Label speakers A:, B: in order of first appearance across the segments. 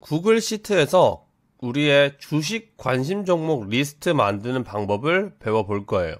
A: 구글 시트에서 우리의 주식 관심 종목 리스트 만드는 방법을 배워볼 거예요.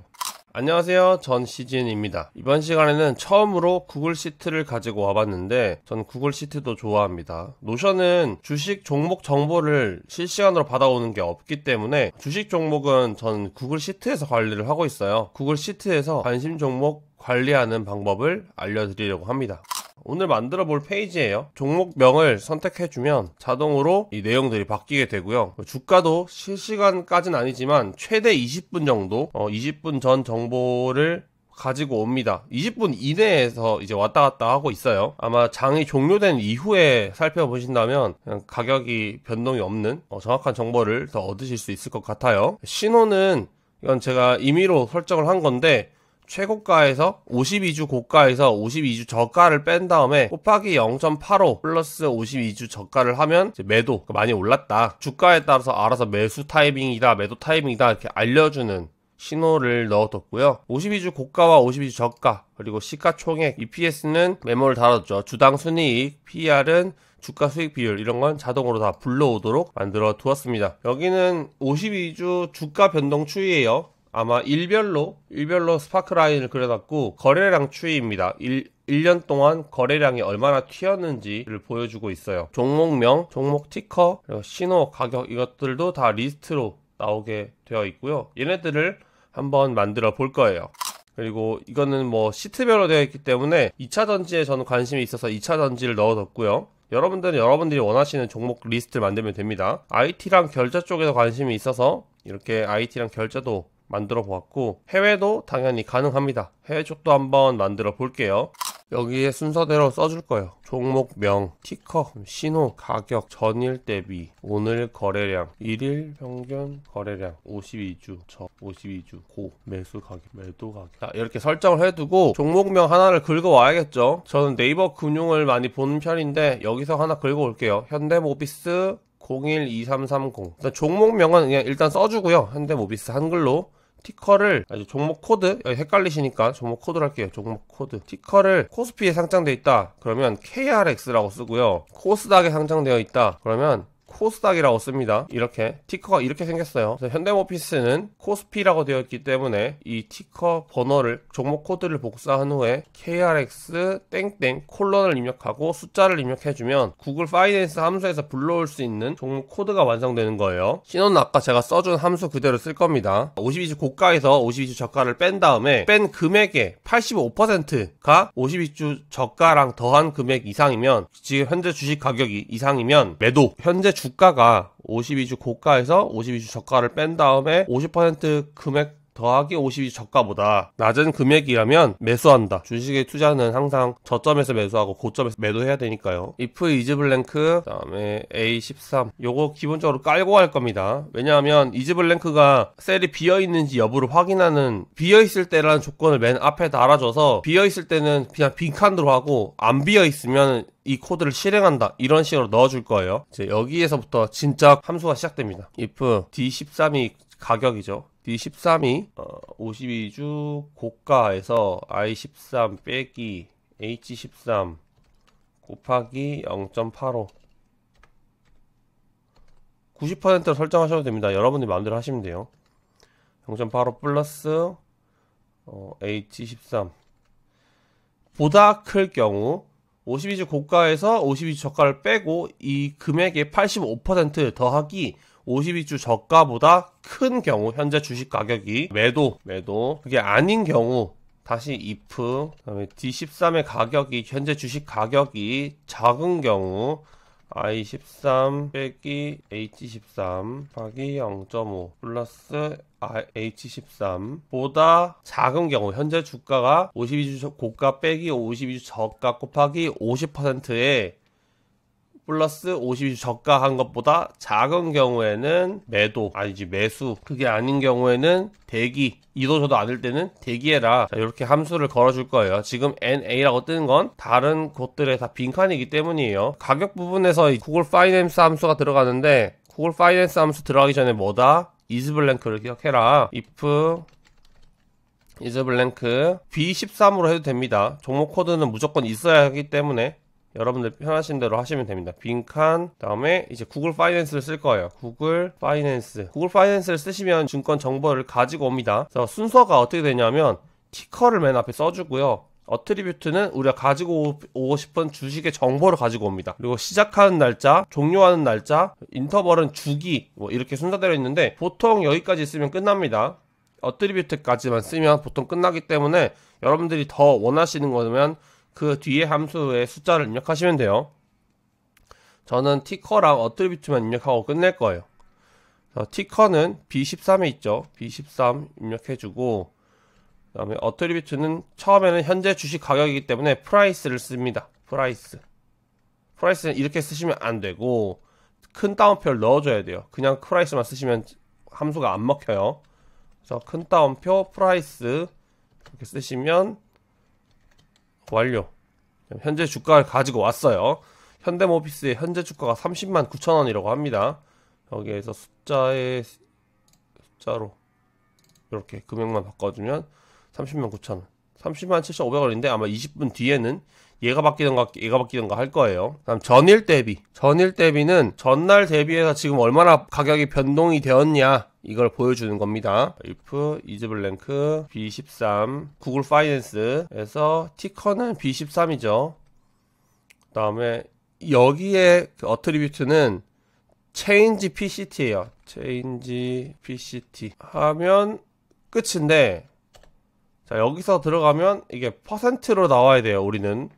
A: 안녕하세요. 전 시진입니다. 이번 시간에는 처음으로 구글 시트를 가지고 와봤는데 전 구글 시트도 좋아합니다. 노션은 주식 종목 정보를 실시간으로 받아오는 게 없기 때문에 주식 종목은 전 구글 시트에서 관리를 하고 있어요. 구글 시트에서 관심 종목 관리하는 방법을 알려드리려고 합니다. 오늘 만들어 볼 페이지예요. 종목명을 선택해주면 자동으로 이 내용들이 바뀌게 되고요. 뭐 주가도 실시간까진 아니지만 최대 20분 정도, 어, 20분 전 정보를 가지고 옵니다. 20분 이내에서 이제 왔다 갔다 하고 있어요. 아마 장이 종료된 이후에 살펴보신다면 가격이 변동이 없는 어, 정확한 정보를 더 얻으실 수 있을 것 같아요. 신호는 이건 제가 임의로 설정을 한 건데 최고가에서 52주 고가에서 52주 저가를 뺀 다음에 곱하기 0.85 플러스 52주 저가를 하면 매도 많이 올랐다 주가에 따라서 알아서 매수 타이밍이다 매도 타이밍이다 이렇게 알려주는 신호를 넣어뒀고요. 52주 고가와 52주 저가 그리고 시가총액 EPS는 메모를 달아줬죠. 주당 순이익 PR은 주가 수익 비율 이런 건 자동으로 다 불러오도록 만들어 두었습니다. 여기는 52주 주가 변동 추이예요. 아마 일별로 일별로 스파크 라인을 그려놨고 거래량 추이입니다. 일, 1년 동안 거래량이 얼마나 튀었는지를 보여주고 있어요. 종목명, 종목 티커, 그리고 신호, 가격 이것들도 다 리스트로 나오게 되어 있고요. 얘네들을 한번 만들어 볼 거예요. 그리고 이거는 뭐 시트별로 되어 있기 때문에 2차 전지에 저는 관심이 있어서 2차 전지를 넣어뒀고요. 여러분들은 여러분들이 원하시는 종목 리스트를 만들면 됩니다. IT랑 결제 쪽에서 관심이 있어서 이렇게 IT랑 결제도 만들어 보았고 해외도 당연히 가능합니다. 해외 쪽도 한번 만들어 볼게요. 여기에 순서대로 써줄 거예요. 종목명, 티커, 신호, 가격, 전일 대비, 오늘 거래량, 1일 평균 거래량, 52주, 저 52주, 고, 매수 가격, 매도 가격. 자, 이렇게 설정을 해두고 종목명 하나를 긁어와야겠죠. 저는 네이버 금융을 많이 보는 편인데 여기서 하나 긁어올게요. 현대모비스 0 1 2 3 3 0 일단 종목명은 그냥 일단 써주고요. 현대모비스 한글로. 티커를 아, 종목 코드 헷갈리시니까 종목 코드로 할게요 종목 코드 티커를 코스피에 상장되어 있다 그러면 KRX라고 쓰고요 코스닥에 상장되어 있다 그러면 코스닥이라고 씁니다. 이렇게 티커가 이렇게 생겼어요. 현대모피스는 코스피라고 되어 있기 때문에 이 티커 번호를 종목 코드를 복사한 후에 KRX 땡땡 콜런을 입력하고 숫자를 입력해주면 구글 파이낸스 함수에서 불러올 수 있는 종목 코드가 완성되는 거예요. 신호는 아까 제가 써준 함수 그대로 쓸 겁니다. 52주 고가에서 52주 저가를 뺀 다음에 뺀 금액의 85%가 52주 저가랑 더한 금액 이상이면 지금 현재 주식 가격이 이상이면 매도 현재 주가가 52주 고가에서 52주 저가를 뺀 다음에 50% 금액 더하기 52주 저가보다 낮은 금액이라면 매수한다. 주식의 투자는 항상 저점에서 매수하고 고점에서 매도해야 되니까요. if 이즈 블랭크 그다음에 A13 요거 기본적으로 깔고 갈 겁니다. 왜냐하면 b l a n k 가 셀이 비어 있는지 여부를 확인하는 비어 있을 때라는 조건을 맨 앞에 달아줘서 비어 있을 때는 그냥 빈칸으로 하고 안 비어 있으면 이 코드를 실행한다 이런 식으로 넣어줄 거예요 이제 여기에서부터 진짜 함수가 시작됩니다 if d13이 가격이죠 d13이 어, 52주 고가에서 i13 빼기 h13 곱하기 0.85 90%를 설정하셔도 됩니다 여러분들이 마음대로 하시면 돼요 0.85 플러스 어, H13 보다 클 경우 52주 고가에서 52주 저가를 빼고 이 금액의 85% 더하기 52주 저가보다 큰 경우 현재 주식 가격이 매도 매도 그게 아닌 경우 다시 if 그다음에 D13의 가격이 현재 주식 가격이 작은 경우 I13 빼기 H13 곱하기 0.5 플러스 H13보다 작은 경우 현재 주가가 52주 고가 빼기 52주 저가 곱하기 50%에 플러스 52주 저가한 것보다 작은 경우에는 매도 아니지 매수 그게 아닌 경우에는 대기 이도 저도 아닐 때는 대기해라 자, 이렇게 함수를 걸어줄 거예요 지금 NA라고 뜨는 건 다른 곳들에 다 빈칸이기 때문이에요 가격 부분에서 구글 파이낸스 함수가 들어가는데 구글 파이낸스 함수 들어가기 전에 뭐다? 이즈블랭크를 기억해라. if 이즈블랭크 B13으로 해도 됩니다. 종목 코드는 무조건 있어야 하기 때문에 여러분들 편하신 대로 하시면 됩니다. 빈칸 다음에 이제 구글 파이낸스를 쓸 거예요. 구글 파이낸스 구글 파이낸스를 쓰시면 증권 정보를 가지고 옵니다. 그래서 순서가 어떻게 되냐면 티커를 맨 앞에 써주고요. 어트리뷰트는 우리가 가지고 오고 싶은 주식의 정보를 가지고 옵니다. 그리고 시작하는 날짜, 종료하는 날짜, 인터벌은 주기 뭐 이렇게 순서대로 있는데 보통 여기까지 쓰면 끝납니다. 어트리뷰트까지만 쓰면 보통 끝나기 때문에 여러분들이 더 원하시는 거면 그 뒤에 함수의 숫자를 입력하시면 돼요. 저는 티커랑 어트리뷰트만 입력하고 끝낼 거예요. 어, 티커는 B13에 있죠. B13 입력해주고 그 다음에 어트리뷰트는 처음에는 현재 주식 가격이기 때문에 프라이스를 씁니다. 프라이스. 프라이스는 이렇게 쓰시면 안 되고 큰 따옴표를 넣어줘야 돼요. 그냥 프라이스만 쓰시면 함수가 안 먹혀요. 그래서 큰 따옴표 프라이스 이렇게 쓰시면 완료. 현재 주가를 가지고 왔어요. 현대모비스의 현재 주가가 30만 9천 원이라고 합니다. 여기에서 숫자의 숫자로 이렇게 금액만 바꿔주면 30만 9천 30만 7,500원인데 아마 20분 뒤에는 얘가 바뀌던가 얘가 바뀌던가 할 거예요. 다음 전일 대비. 전일 대비는 전날 대비해서 지금 얼마나 가격이 변동이 되었냐 이걸 보여주는 겁니다. if 이즈블랭크 B13 구글 파이낸스에서 티커는 B13이죠. 그다음에 여기에 그 어트리뷰트는 change PCT예요. change PCT 하면 끝인데 자 여기서 들어가면 이게 퍼센트로 나와야 돼요 우리는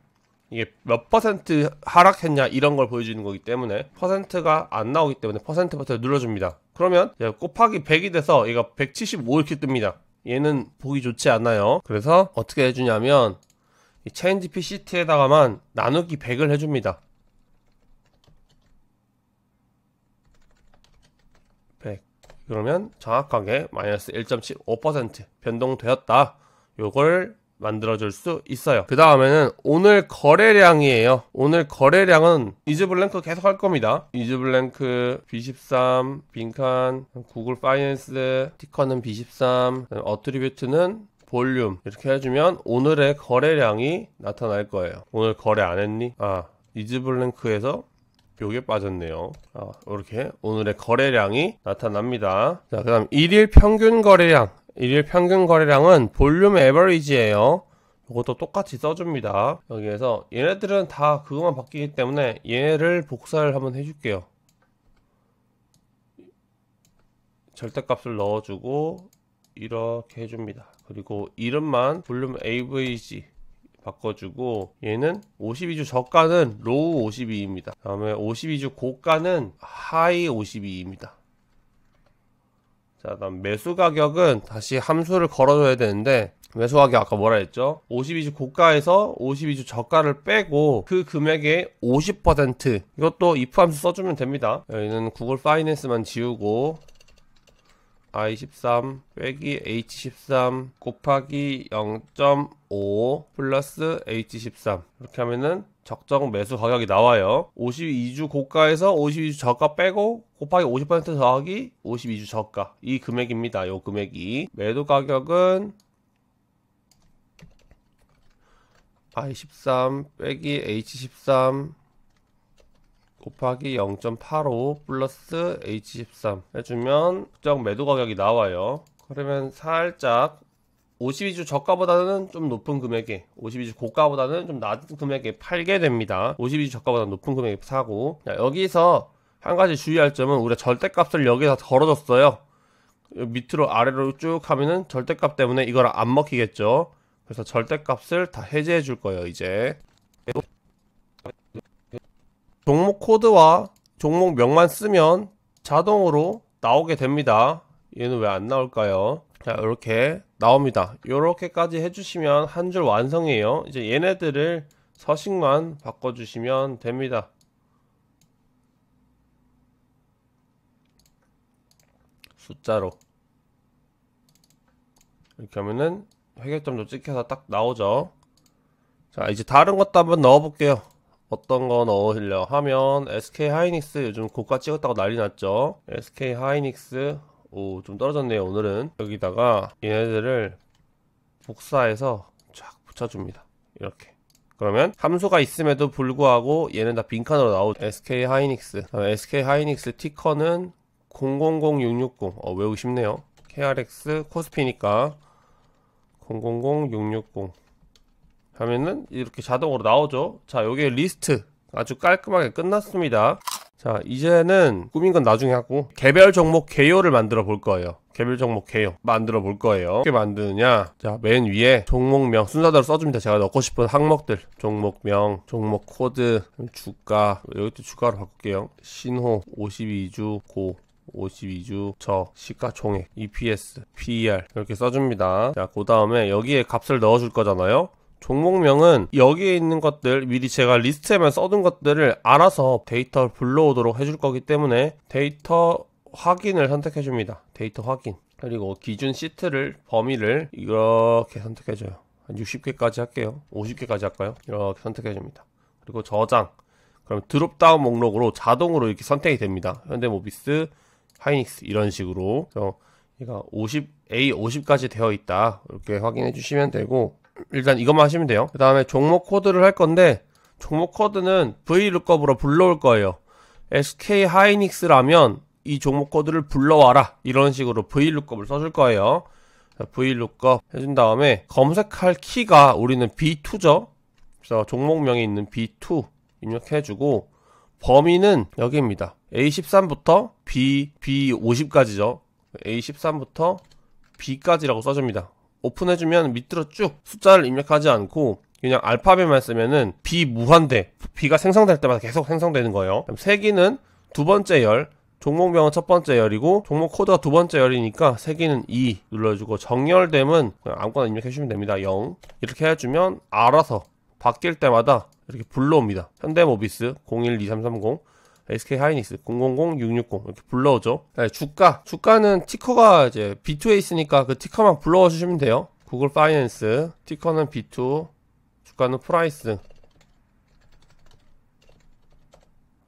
A: 이게 몇 퍼센트 하락했냐 이런 걸 보여주는 거기 때문에 퍼센트가 안 나오기 때문에 퍼센트 버튼을 눌러줍니다 그러면 곱하기 100이 돼서 얘가 175 이렇게 뜹니다 얘는 보기 좋지 않아요 그래서 어떻게 해주냐면 이 changep c t 에다가만 나누기 100을 해줍니다 100 그러면 정확하게 마이너스 1.75% 변동되었다 요걸 만들어줄 수 있어요. 그 다음에는 오늘 거래량이에요. 오늘 거래량은 이즈블랭크 계속 할 겁니다. 이즈블랭크 B13, 빈칸, 구글 파이낸스, 티커는 B13, 어트리뷰트는 볼륨 이렇게 해주면 오늘의 거래량이 나타날 거예요. 오늘 거래 안 했니? 아 이즈블랭크에서 요게 빠졌네요. 아, 이렇게 오늘의 거래량이 나타납니다. 자, 그 다음 일일 평균 거래량. 일일 평균 거래량은 볼륨 에버리지예요. 이것도 똑같이 써줍니다. 여기에서 얘네들은 다 그것만 바뀌기 때문에 얘를 복사를 한번 해줄게요. 절대값을 넣어주고 이렇게 해줍니다. 그리고 이름만 볼륨 AVG 바꿔주고 얘는 52주 저가는 로우 52입니다. 다음에 52주 고가는 하이 52입니다. 자 다음 매수 가격은 다시 함수를 걸어줘야 되는데 매수 가격 아까 뭐라 했죠? 52주 고가에서 52주 저가를 빼고 그 금액의 50% 이것도 if 함수 써주면 됩니다 여기는 구글 파이낸스만 지우고 i13 빼기 h13 곱하기 0.5 플러스 h13 이렇게 하면은 적정 매수 가격이 나와요. 52주 고가에서 52주 저가 빼고 곱하기 50% 더하기 52주 저가 이 금액입니다. 요 금액이 매도 가격은 I13 빼기 H13 곱하기 0.85 플러스 H13 해주면 적정 매도 가격이 나와요. 그러면 살짝 52주 저가보다는 좀 높은 금액에 52주 고가보다는 좀 낮은 금액에 팔게 됩니다. 52주 저가보다 높은 금액에 사고 자, 여기서 한 가지 주의할 점은 우리가 절대값을 여기서 걸어줬어요. 밑으로 아래로 쭉 하면은 절대값 때문에 이걸 안 먹히겠죠. 그래서 절대값을 다 해제해 줄 거예요. 이제 종목 코드와 종목명만 쓰면 자동으로 나오게 됩니다. 얘는 왜 안 나올까요? 자 이렇게 나옵니다 이렇게까지 해주시면 한 줄 완성이에요 이제 얘네들을 서식만 바꿔주시면 됩니다 숫자로 이렇게 하면은 회계점도 찍혀서 딱 나오죠 자 이제 다른 것도 한번 넣어 볼게요 어떤 거 넣으려 하면 SK 하이닉스 요즘 고가 찍었다고 난리 났죠 SK 하이닉스 오좀 떨어졌네요 오늘은 여기다가 얘네들을 복사해서 쫙 붙여줍니다 이렇게 그러면 함수가 있음에도 불구하고 얘는 다 빈칸으로 나오죠 SK 하이닉스 SK 하이닉스 티커는 000660 어, 외우기 쉽네요 KRX 코스피니까 000660 하면은 이렇게 자동으로 나오죠 자여기 리스트 아주 깔끔하게 끝났습니다 자 이제는 꾸민 건 나중에 하고 개별 종목 개요를 만들어 볼 거예요 개별 종목 개요 만들어 볼 거예요 어떻게 만드느냐 자 맨 위에 종목명 순서대로 써줍니다 제가 넣고 싶은 항목들 종목명 종목 코드 주가 여기도 주가로 바꿀게요 신호 52주 고 52주 저 시가총액 EPS, PER 이렇게 써줍니다 자 그 다음에 여기에 값을 넣어줄 거잖아요 종목명은 여기에 있는 것들 미리 제가 리스트에만 써둔 것들을 알아서 데이터 불러오도록 해줄 거기 때문에 데이터 확인을 선택해 줍니다 데이터 확인 그리고 기준 시트를 범위를 이렇게 선택해 줘요 한 60개까지 할게요 50개까지 할까요 이렇게 선택해 줍니다 그리고 저장 그럼 드롭다운 목록으로 자동으로 이렇게 선택이 됩니다 현대모비스 하이닉스 이런 식으로 그래서 얘가 50 A50까지 되어 있다 이렇게 확인해 주시면 되고 일단 이것만 하시면 돼요. 그 다음에 종목 코드를 할 건데 종목 코드는 VLOOKUP으로 불러올 거예요. SK 하이닉스라면 이 종목 코드를 불러와라 이런 식으로 VLOOKUP을 써줄 거예요. VLOOKUP 해준 다음에 검색할 키가 우리는 B2죠. 그래서 종목명이 있는 B2 입력해주고 범위는 여기입니다. A13부터 B, B50까지죠. A13부터 B까지라고 써줍니다. 오픈해주면 밑으로 쭉 숫자를 입력하지 않고 그냥 알파벳만 쓰면은 비무한대 비가 생성될 때마다 계속 생성되는 거예요 세기는 두 번째 열 종목명은 첫 번째 열이고 종목 코드가 두 번째 열이니까 세기는 2 눌러주고 정렬됨은 아무거나 입력해주면 됩니다 0 이렇게 해주면 알아서 바뀔 때마다 이렇게 불러옵니다 현대모비스 012330 SK 하이닉스 000660 이렇게 불러오죠. 네, 주가 주가는 티커가 이제 B2에 있으니까 그 티커만 불러와 주시면 돼요. 구글 파이낸스 티커는 B2 주가는 프라이스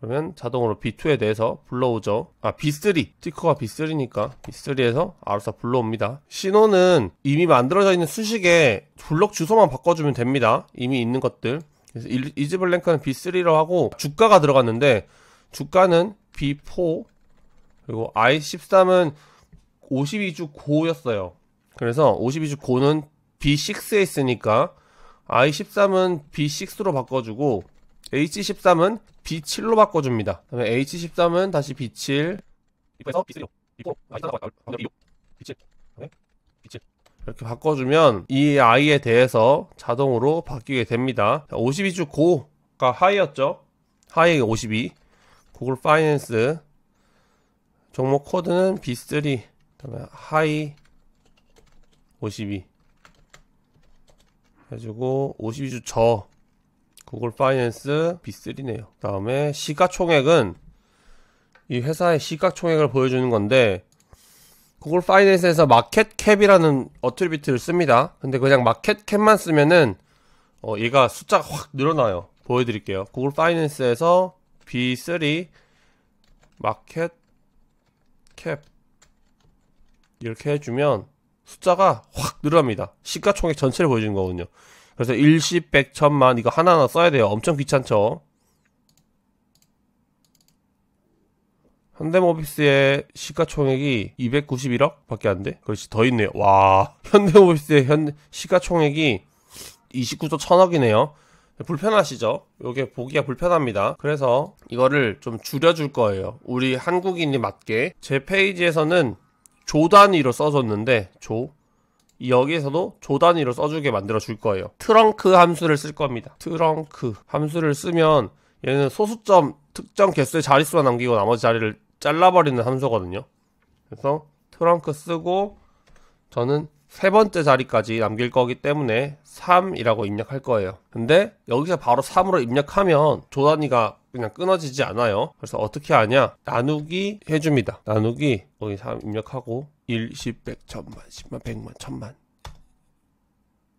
A: 그러면 자동으로 B2에 대해서 불러오죠. 아, B3. 티커가 B3니까 B3에서 알아서 불러옵니다. 신호는 이미 만들어져 있는 수식에 블럭 주소만 바꿔주면 됩니다. 이미 있는 것들. 그래서 이즈블랭크는 B3로 하고 주가가 들어갔는데 주가는 B4 그리고 I13은 52주 고였어요. 그래서 52주 고는 B6에 있으니까 I13은 B6로 바꿔주고 H13은 B7로 바꿔줍니다. 다음에 H13은 다시 B7 B4에서 b 3 이렇게 바꿔주면 이 아이에 대해서 자동으로 바뀌게 됩니다. 52주 고가 하이였죠? 하이 52, 구글 파이낸스 종목 코드는 B3 그다음에 하이 52 해주고 52주 저 구글 파이낸스 B3네요. 그 다음에 시가총액은 이 회사의 시가총액을 보여주는 건데 구글 파이낸스에서 마켓캡이라는 어트리뷰트를 씁니다. 근데 그냥 마켓캡만 쓰면은 어 얘가 숫자가 확 늘어나요. 보여드릴게요. 구글 파이낸스에서 B3 마켓 캡 이렇게 해주면 숫자가 확 늘어납니다. 시가총액 전체를 보여주는 거거든요. 그래서 일시 백천만 이거 하나하나 써야 돼요. 엄청 귀찮죠? 현대모비스의 시가총액이 291억 밖에 안 돼? 그렇지, 더 있네요. 와, 현대모비스의 현, 시가총액이 29조 1 0 0 0억이네요 불편하시죠? 이게 보기가 불편합니다. 그래서 이거를 좀 줄여줄 거예요. 우리 한국인이 맞게 제 페이지에서는 조 단위로 써줬는데 조 여기에서도 조 단위로 써주게 만들어 줄 거예요. 트렁크 함수를 쓸 겁니다. 트렁크 함수를 쓰면 얘는 소수점 특정 개수의 자릿수만 남기고 나머지 자리를 잘라버리는 함수거든요. 그래서 트렁크 쓰고 저는 세 번째 자리까지 남길 거기 때문에 3이라고 입력할 거예요. 근데 여기서 바로 3으로 입력하면 조단위가 그냥 끊어지지 않아요. 그래서 어떻게 하냐? 나누기 해줍니다. 나누기 여기 3 입력하고 1, 10, 100, 1000만, 10만, 100만, 1000만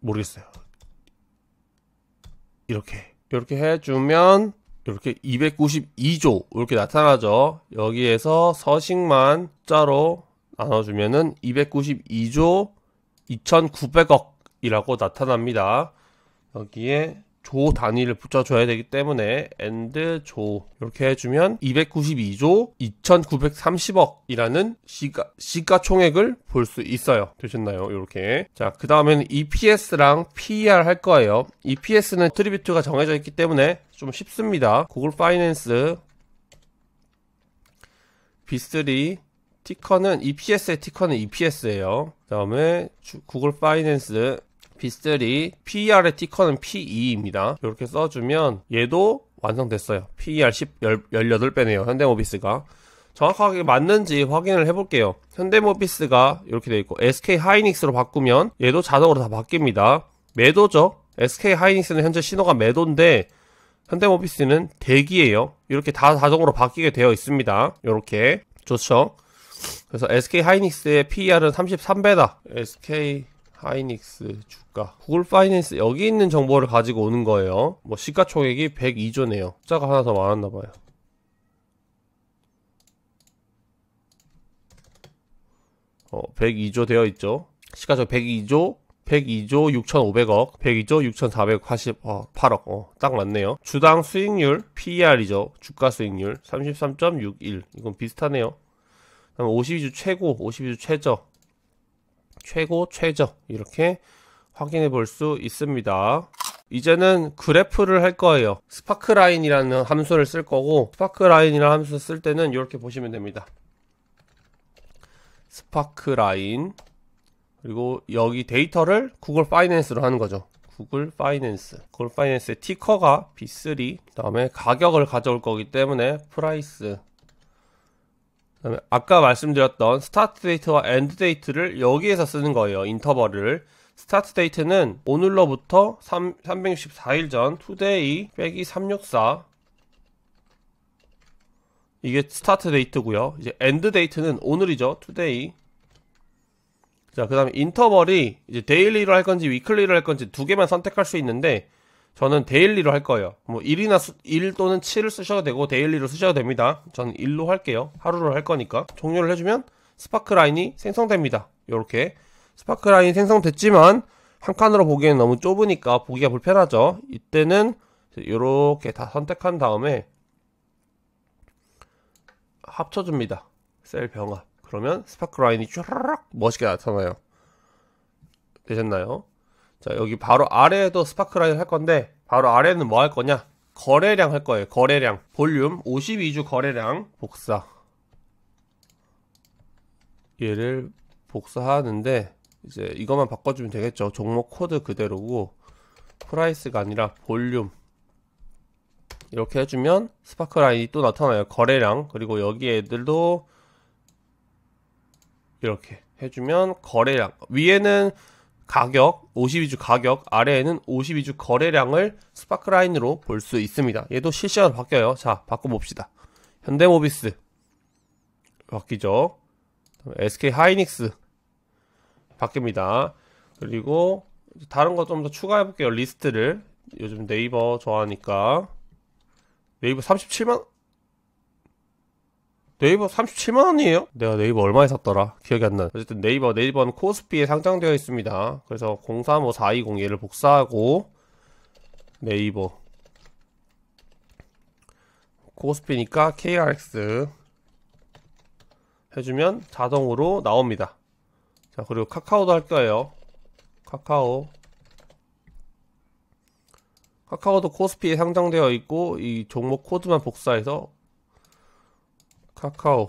A: 모르겠어요. 이렇게 이렇게 해주면 이렇게 292조 이렇게 나타나죠. 여기에서 서식만 자로 나눠주면은 292조 2,900억이라고 나타납니다. 여기에 조 단위를 붙여줘야 되기 때문에 and 조 이렇게 해주면 292조 2,930억이라는 시가 시가총액을 볼 수 있어요. 되셨나요? 이렇게 자 그 다음에는 EPS랑 PER 할 거예요. EPS는 트리뷰트가 정해져 있기 때문에 좀 쉽습니다. 구글 파이낸스 B3 티커는 EPS의 티커는 EPS예요. 그 다음에 구글 파이낸스 비스트리 PER의 티커는 PE입니다. 이렇게 써주면 얘도 완성됐어요. PER 10, 18배네요. 현대모비스가. 정확하게 맞는지 확인을 해볼게요. 현대모비스가 이렇게 되어 있고 SK 하이닉스로 바꾸면 얘도 자동으로 다 바뀝니다. 매도죠. SK 하이닉스는 현재 신호가 매도인데 현대모비스는 대기예요. 이렇게 다 자동으로 바뀌게 되어 있습니다. 이렇게 좋죠. 그래서 SK 하이닉스의 PER은 33배다. SK 하이닉스 주가. 구글 파이낸스 여기 있는 정보를 가지고 오는 거예요. 뭐 시가총액이 102조네요. 숫자가 하나 더 많았나 봐요. 어, 102조 되어 있죠. 시가총 102조 102조 6,500억, 102조 6,448억, 어, 딱 맞네요. 주당 수익률, PER이죠. 주가 수익률, 33.61. 이건 비슷하네요. 그럼 52주 최고, 52주 최저, 최고, 최저 이렇게 확인해 볼 수 있습니다. 이제는 그래프를 할 거예요. 스파크라인이라는 함수를 쓸 거고 스파크라인이라는 함수 쓸 때는 이렇게 보시면 됩니다. 스파크라인 그리고 여기 데이터를 구글 파이낸스로 하는 거죠. 구글 파이낸스 구글 파이낸스의 티커가 B3 그 다음에 가격을 가져올 거기 때문에 프라이스 그다음에 아까 말씀드렸던 스타트 데이트와 엔드 데이트를 여기에서 쓰는 거예요. 인터벌을. 스타트 데이트는 오늘로부터 3, 364일 전 투데이 빼기 364 이게 스타트 데이트고요. 이제 엔드 데이트는 오늘이죠. 투데이. 자, 그다음에 인터벌이 이제 데일리로 할 건지 위클리로 할 건지 두 개만 선택할 수 있는데 저는 데일리로 할 거예요. 뭐 1이나 수, 1 또는 7을 쓰셔도 되고 데일리로 쓰셔도 됩니다. 전 1로 할게요. 하루로 할 거니까. 종료를 해주면 스파크 라인이 생성됩니다. 이렇게 스파크 라인이 생성됐지만 한 칸으로 보기에는 너무 좁으니까 보기가 불편하죠. 이때는 이렇게다 선택한 다음에 합쳐줍니다. 셀 병합. 그러면 스파크 라인이 쭈르륵 멋있게 나타나요. 되셨나요? 자 여기 바로 아래에도 스파크라인를할 건데 바로 아래는 뭐 할 거냐 거래량 할 거예요 거래량 볼륨 52주 거래량 복사 얘를 복사하는데 이제 이것만 바꿔주면 되겠죠 종목 코드 그대로고 프라이스가 아니라 볼륨 이렇게 해주면 스파크 라인이 또 나타나요 거래량 그리고 여기 애들도 이렇게 해주면 거래량 위에는 가격, 52주 가격 아래에는 52주 거래량을 스파크라인으로 볼 수 있습니다. 얘도 실시간으로 바뀌어요. 자, 바꿔봅시다. 현대모비스 바뀌죠. SK 하이닉스 바뀝니다. 그리고 다른 거 좀 더 추가해 볼게요. 리스트를 요즘 네이버 좋아하니까 네이버 37만 네이버 37만 원이에요? 내가 네이버 얼마에 샀더라? 기억이 안 나. 어쨌든 네이버 네이버는 코스피에 상장되어 있습니다. 그래서 035420 얘를 복사하고 네이버 코스피니까 KRX 해주면 자동으로 나옵니다. 자 그리고 카카오도 할 거예요. 카카오 카카오도 코스피에 상장되어 있고 이 종목 코드만 복사해서 카카오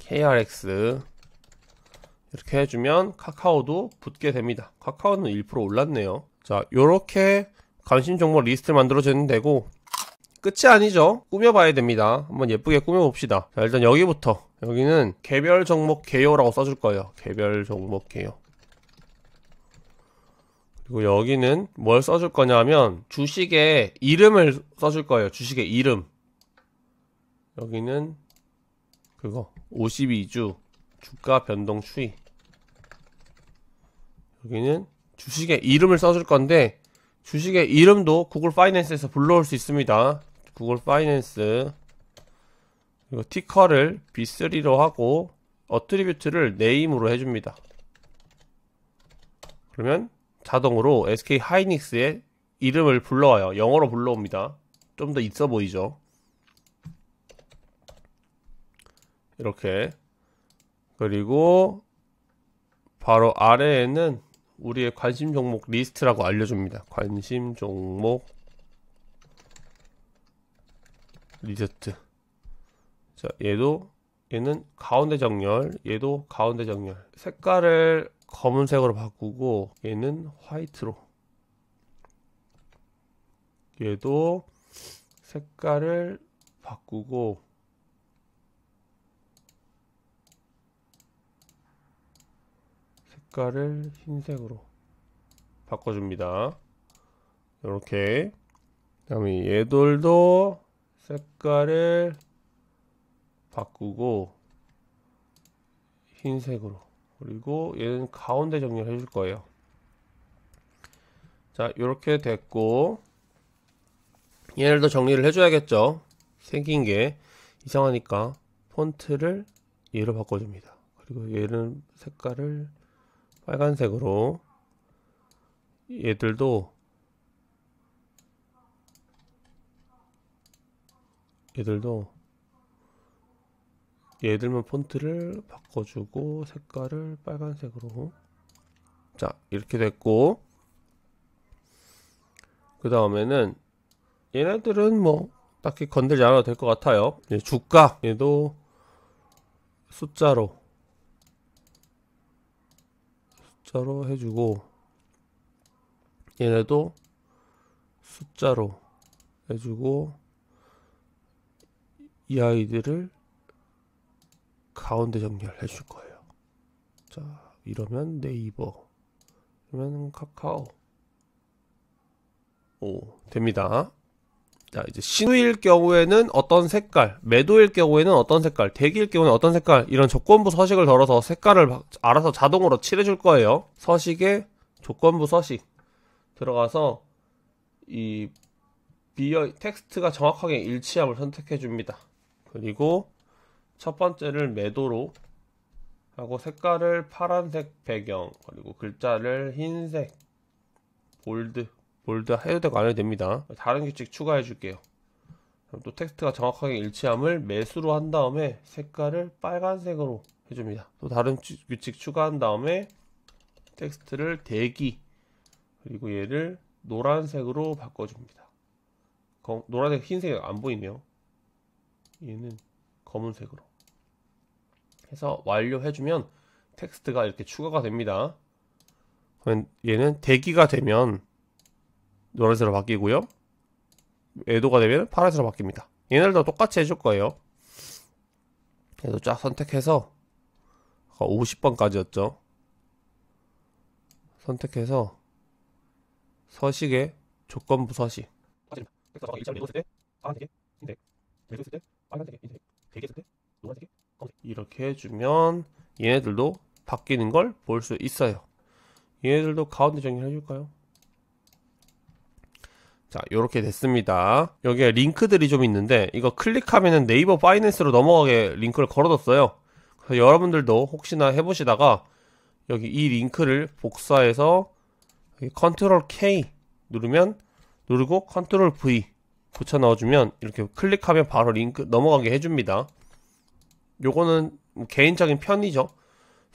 A: KRX 이렇게 해주면 카카오도 붙게 됩니다 카카오는 1% 올랐네요 자 요렇게 관심 종목 리스트 만들어주면 되고 끝이 아니죠 꾸며봐야 됩니다 한번 예쁘게 꾸며봅시다 자 일단 여기부터 여기는 개별 종목 개요라고 써줄 거예요 개별 종목 개요 그리고 여기는 뭘 써줄 거냐면 주식의 이름을 써줄 거예요 주식의 이름 여기는 그거 52주 주가 변동 추이 여기는 주식의 이름을 써줄 건데 주식의 이름도 구글 파이낸스에서 불러올 수 있습니다 구글 파이낸스 그리고 티커를 B3로 하고 어트리뷰트를 네임으로 해줍니다 그러면 자동으로 SK 하이닉스의 이름을 불러와요 영어로 불러옵니다 좀 더 있어 보이죠 이렇게 그리고 바로 아래에는 우리의 관심 종목 리스트라고 알려줍니다. 관심 종목 리스트 자 얘도 얘는 가운데 정렬 얘도 가운데 정렬 색깔을 검은색으로 바꾸고 얘는 화이트로 얘도 색깔을 바꾸고 색깔을 흰색으로 바꿔줍니다. 이렇게 그 다음에 얘들도 색깔을 바꾸고 흰색으로 그리고 얘는 가운데 정렬 해줄 거예요. 자 이렇게 됐고 얘들도 정리를 해줘야겠죠. 생긴 게 이상하니까 폰트를 얘로 바꿔줍니다. 그리고 얘는 색깔을 빨간색으로 얘들도 얘들도 얘들만 폰트를 바꿔주고 색깔을 빨간색으로 자 이렇게 됐고 그 다음에는 얘네들은 뭐 딱히 건들지 않아도 될 것 같아요 네, 주가 얘도 숫자로 숫자로 해주고 얘네도 숫자로 해주고 이 아이들을 가운데 정렬해 줄 거예요 자 이러면 네이버 그러면 카카오 오 됩니다 자, 이제 신우일 경우에는 어떤 색깔, 매도일 경우에는 어떤 색깔, 대기일 경우에는 어떤 색깔, 이런 조건부 서식을 덜어서 색깔을 알아서 자동으로 칠해줄 거예요. 서식에 조건부 서식 들어가서 이 비어 텍스트가 정확하게 일치함을 선택해 줍니다. 그리고 첫 번째를 매도로 하고 색깔을 파란색 배경 그리고 글자를 흰색 볼드 볼드해이오덱안 해도 됩니다 다른 규칙 추가해 줄게요 또 텍스트가 정확하게 일치함을 매수로 한 다음에 색깔을 빨간색으로 해줍니다 또 다른 규칙 추가한 다음에 텍스트를 대기 그리고 얘를 노란색으로 바꿔줍니다 노란색 흰색이 안 보이네요 얘는 검은색으로 해서 완료해주면 텍스트가 이렇게 추가가 됩니다 얘는 대기가 되면 노란색으로 바뀌고요. 애도가 되면 파란색으로 바뀝니다. 얘네들도 똑같이 해줄 거예요. 그래쫙 선택해서 50번까지였죠. 선택해서 서식에 조건부 서식. 이렇게 해주면 얘네들도 바뀌는 걸 볼 수 있어요. 얘네들도 가운데 정리를 해줄까요? 자 이렇게 됐습니다 여기에 링크들이 좀 있는데 이거 클릭하면은 네이버 파이낸스로 넘어가게 링크를 걸어뒀어요 그래서 여러분들도 혹시나 해보시다가 여기 이 링크를 복사해서 컨트롤 K 누르면 누르고 컨트롤 V 붙여 넣어주면 이렇게 클릭하면 바로 링크 넘어가게 해줍니다 요거는 개인적인 편이죠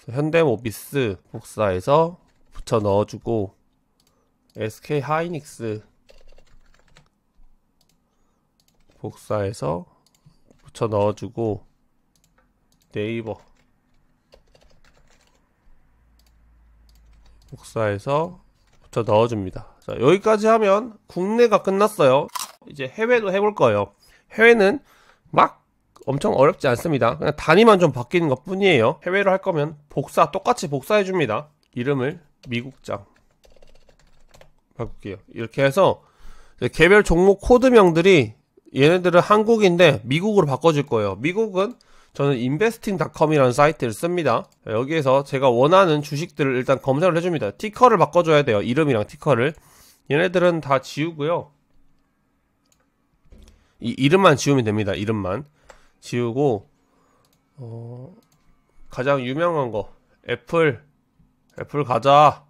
A: 현대모비스 복사해서 붙여 넣어주고 SK 하이닉스 복사해서 붙여 넣어주고 네이버 복사해서 붙여 넣어줍니다 자 여기까지 하면 국내가 끝났어요 이제 해외도 해볼 거예요 해외는 막 엄청 어렵지 않습니다 그냥 단위만 좀 바뀌는 것 뿐이에요 해외로 할 거면 복사 똑같이 복사해 줍니다 이름을 미국장 바꿀게요 이렇게 해서 개별 종목 코드명들이 얘네들은 한국인데 미국으로 바꿔줄 거예요. 미국은 저는 investing.com이라는 사이트를 씁니다. 여기에서 제가 원하는 주식들을 일단 검색을 해줍니다. 티커를 바꿔줘야 돼요. 이름이랑 티커를. 얘네들은 다 지우고요. 이 이름만 지우면 됩니다. 이름만 지우고 어, 가장 유명한 거 애플 애플 가자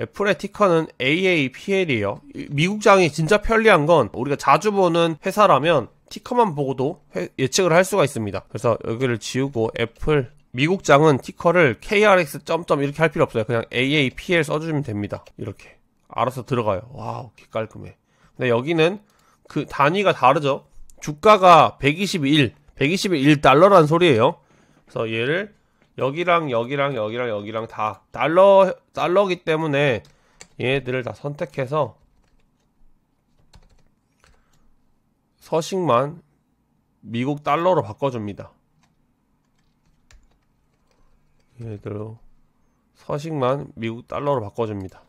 A: 애플의 예, 티커는 AAPL이에요. 미국장이 진짜 편리한 건 우리가 자주 보는 회사라면 티커만 보고도 예측을 할 수가 있습니다. 그래서 여기를 지우고 애플 미국장은 티커를 KRX 점점 이렇게 할 필요 없어요. 그냥 AAPL 써주면 됩니다. 이렇게 알아서 들어가요. 와우, 깔끔해. 근데 여기는 그 단위가 다르죠. 주가가 121, 121달러란 소리예요. 그래서 얘를 여기랑 여기랑 여기랑 여기랑 다 달러 달러기 때문에 얘들을 다 선택해서 서식만 미국 달러로 바꿔줍니다. 얘들 서식만 미국 달러로 바꿔줍니다.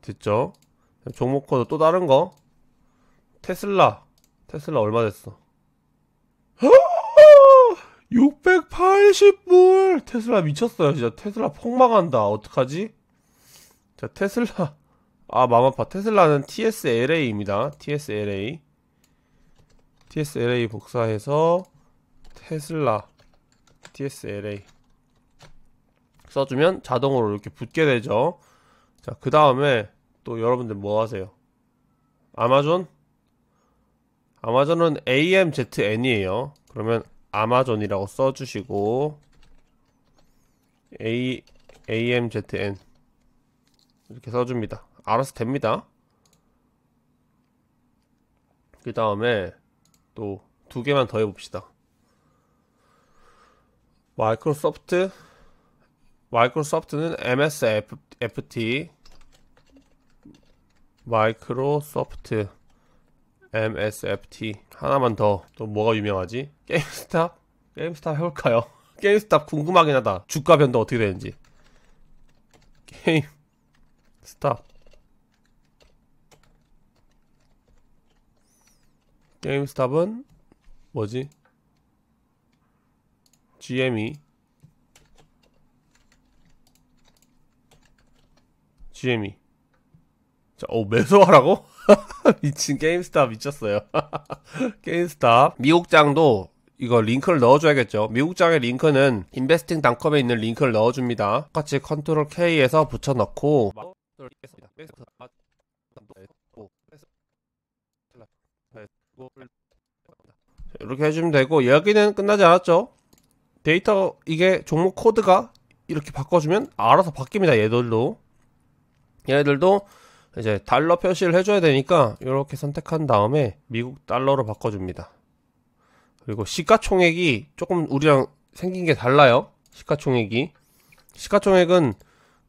A: 됐죠? 종목 코드 또 다른 거 테슬라 테슬라 얼마 됐어? 680불! 테슬라 미쳤어요. 진짜 테슬라 폭망한다. 어떡하지? 자, 테슬라. 아, 마음 아파. 테슬라는 TSLA입니다. TSLA. TSLA 복사해서 테슬라. TSLA. 써주면 자동으로 이렇게 붙게 되죠. 자, 그 다음에 또 여러분들 뭐 하세요? 아마존? 아마존은 AMZN이에요. 그러면 아마존이라고 써주시고 A, AMZN 이렇게 써줍니다 알아서 됩니다 그 다음에 또 두 개만 더 해봅시다 마이크로소프트 마이크로소프트는 MSFT 마이크로소프트 MSFT 하나만 더 또 뭐가 유명하지? 게임스탑? 게임스탑 해볼까요? 게임스탑 궁금하긴 하다 주가 변동 어떻게 되는지 게임 스탑 게임스탑은 뭐지? GME GME 자, 오 어, 매수하라고? 미친 게임스탑 미쳤어요. 게임스탑 미국장도 이거 링크를 넣어줘야겠죠. 미국장의 링크는 인베스팅닷컴에 있는 링크를 넣어줍니다. 똑같이 컨트롤 K에서 붙여넣고 뭐 뭐 이렇게 해주면 되고 여기는 끝나지 않았죠. 데이터 이게 종목 코드가 이렇게 바꿔주면 알아서 바뀝니다. 얘들도 얘들도 이제 달러 표시를 해줘야 되니까 이렇게 선택한 다음에 미국 달러로 바꿔줍니다. 그리고 시가총액이 조금 우리랑 생긴 게 달라요. 시가총액이. 시가총액은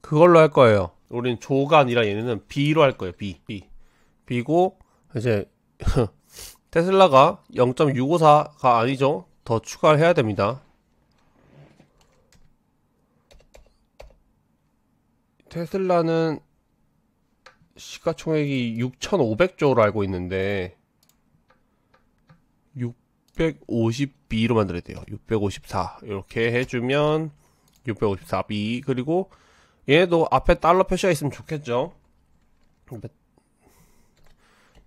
A: 그걸로 할 거예요. 우리는 조가 아니라 얘네는 B로 할 거예요. B. B. B고 이제 테슬라가 0.654가 아니죠. 더 추가를 해야 됩니다. 테슬라는 시가총액이 6,500조로 알고 있는데 652로 0 만들어야 돼요. 654 이렇게 해주면 654B 그리고 얘도 앞에 달러 표시가 있으면 좋겠죠.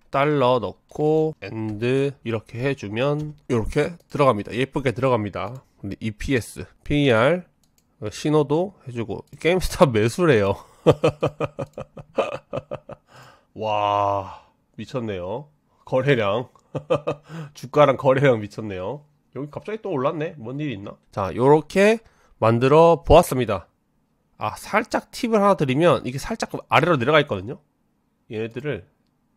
A: 달러 넣고 엔드 이렇게 해주면 이렇게 들어갑니다. 예쁘게 들어갑니다. 근데 EPS, PER 신호도 해주고 게임스탑 매수래요. 와, 미쳤네요. 거래량. 주가랑 거래량 미쳤네요. 여기 갑자기 또 올랐네. 뭔 일이 있나? 자, 요렇게 만들어 보았습니다. 아, 살짝 팁을 하나 드리면 이게 살짝 아래로 내려가 있거든요. 얘네들을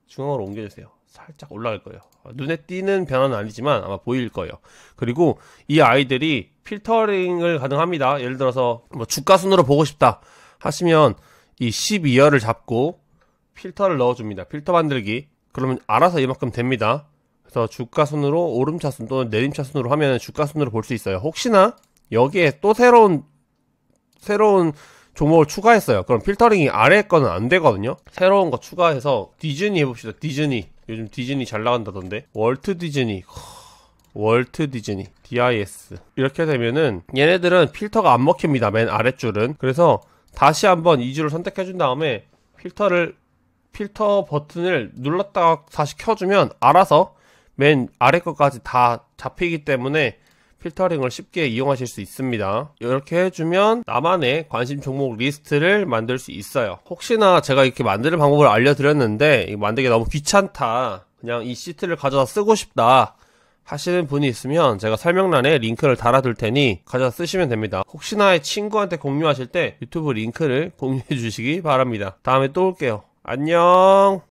A: 중앙으로 옮겨주세요. 살짝 올라갈 거예요. 아, 눈에 띄는 변화는 아니지만 아마 보일 거예요. 그리고 이 아이들이 필터링을 가능합니다. 예를 들어서 뭐 주가 순으로 보고 싶다 하시면 이 12열을 잡고 필터를 넣어줍니다. 필터 만들기. 그러면 알아서 이만큼 됩니다. 그래서 주가순으로 오름차순 또는 내림차순으로 하면 주가순으로 볼 수 있어요. 혹시나 여기에 또 새로운 새로운 종목을 추가했어요. 그럼 필터링이 아래 거는 안 되거든요. 새로운 거 추가해서 디즈니 해봅시다. 디즈니. 요즘 디즈니 잘 나간다던데. 월트 디즈니. 월트 디즈니 DIS 이렇게 되면은 얘네들은 필터가 안 먹힙니다 맨아래줄은 그래서 다시 한번 이주를 선택해 준 다음에 필터를 필터 버튼을 눌렀다가 다시 켜주면 알아서 맨 아래 것까지 다 잡히기 때문에 필터링을 쉽게 이용하실 수 있습니다 이렇게 해주면 나만의 관심 종목 리스트를 만들 수 있어요 혹시나 제가 이렇게 만드는 방법을 알려드렸는데 만들기 너무 귀찮다 그냥 이 시트를 가져다 쓰고 싶다 하시는 분이 있으면 제가 설명란에 링크를 달아둘 테니 가져다 쓰시면 됩니다. 혹시나 친구한테 공유하실 때 유튜브 링크를 공유해 주시기 바랍니다. 다음에 또 올게요. 안녕!